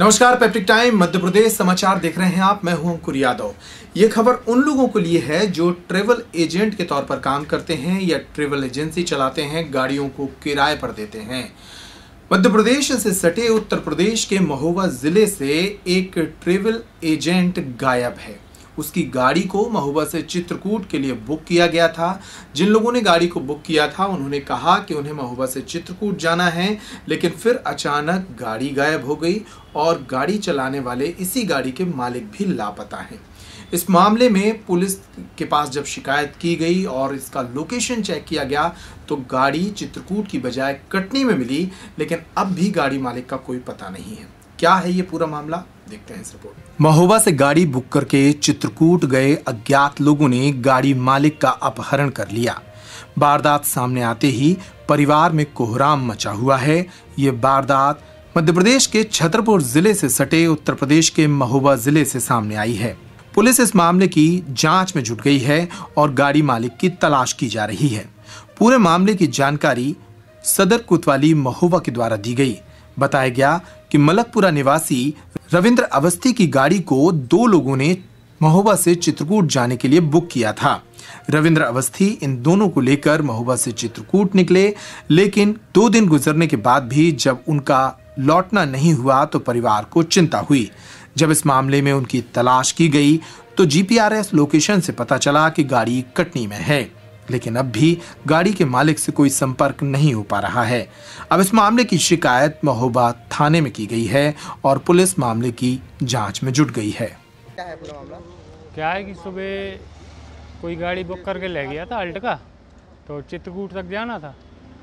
नमस्कार peptic time मध्य प्रदेश समाचार देख रहे हैं आप मैं हूं अंकुर यादव ये खबर उन लोगों के लिए है जो ट्रेवल एजेंट के तौर पर काम करते हैं या ट्रेवल एजेंसी चलाते हैं गाड़ियों को किराए पर देते हैं मध्य प्रदेश से सटे उत्तर प्रदेश के महोबा ज़िले से एक ट्रेवल एजेंट गायब है उसकी गाड़ी को महुबा से चित्रकूट के लिए बुक किया गया था जिन लोगों ने गाड़ी को बुक किया था उन्होंने कहा कि उन्हें महुबा से चित्रकूट जाना है लेकिन फिर अचानक गाड़ी गायब हो गई और गाड़ी चलाने वाले इसी गाड़ी के मालिक भी लापता हैं इस मामले में पुलिस के पास जब शिकायत की गई और इसका लोकेशन चेक किया गया तो गाड़ी चित्रकूट की बजाय कटनी में मिली लेकिन अब भी गाड़ी मालिक का कोई पता नहीं है क्या है ये पूरा मामला देखते हैं इस रिपोर्ट महोबा से गाड़ी बुक करके चित्रकूट गए अज्ञात लोगों ने गाड़ी मालिक का अपहरण कर लिया वारदात सामने आते ही परिवार में कोहराम मचा हुआ है ये वारदात मध्य प्रदेश के छतरपुर जिले से सटे उत्तर प्रदेश के महोबा जिले से सामने आई है पुलिस इस मामले की जांच में जुट गई है और गाड़ी मालिक की तलाश की जा रही है पूरे मामले की जानकारी सदर कोतवाली महोबा के द्वारा दी गई बताया गया कि मलकपुरा निवासी रविंद्र अवस्थी की गाड़ी को दो लोगों ने महोबा से चित्रकूट जाने के लिए बुक किया था रविंद्र अवस्थी इन दोनों को लेकर महोबा से चित्रकूट निकले लेकिन दो दिन गुजरने के बाद भी जब उनका लौटना नहीं हुआ तो परिवार को चिंता हुई जब इस मामले में उनकी तलाश की गई तो जीपीआरएस लोकेशन से पता चला कि गाड़ी कटनी में है लेकिन अब भी गाड़ी के मालिक से कोई संपर्क नहीं हो पा रहा है अब इस मामले की शिकायत महोबा थाने में की गई है और पुलिस मामले की जांच में जुट गई है क्या है क्या है कि सुबह कोई गाड़ी बुक करके ले गया था अल्ट का तो चित्रकूट तक जाना था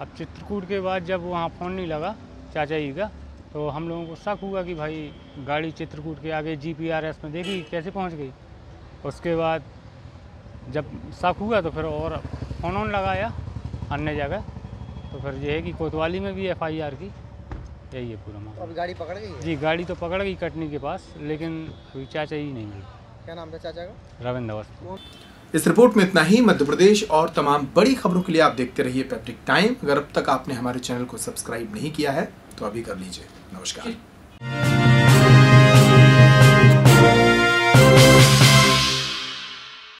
अब चित्रकूट के बाद जब वहाँ फ़ोन नहीं लगा चाचा जी का तो हम लोगों को शक हुआ कि भाई गाड़ी चित्रकूट के आगे जी में देखी कैसे पहुँच गई उसके बाद जब शक हुआ तो फिर और फ़ोन ऑन लगाया अन्य जगह तो फिर ये है कि कोतवाली में भी एफआईआर की यही है पूरा मामला अभी गाड़ी पकड़ गई जी गाड़ी तो पकड़ गई कटनी के पास लेकिन अभी चाचा ही नहीं है क्या नाम था चाचा का रविंद्र अवस्थ इस रिपोर्ट में इतना ही मध्य प्रदेश और तमाम बड़ी खबरों के लिए आप देखते रहिए पैप्टिक टाइम अगर अब तक आपने हमारे चैनल को सब्सक्राइब नहीं किया है तो अभी कर लीजिए नमस्कार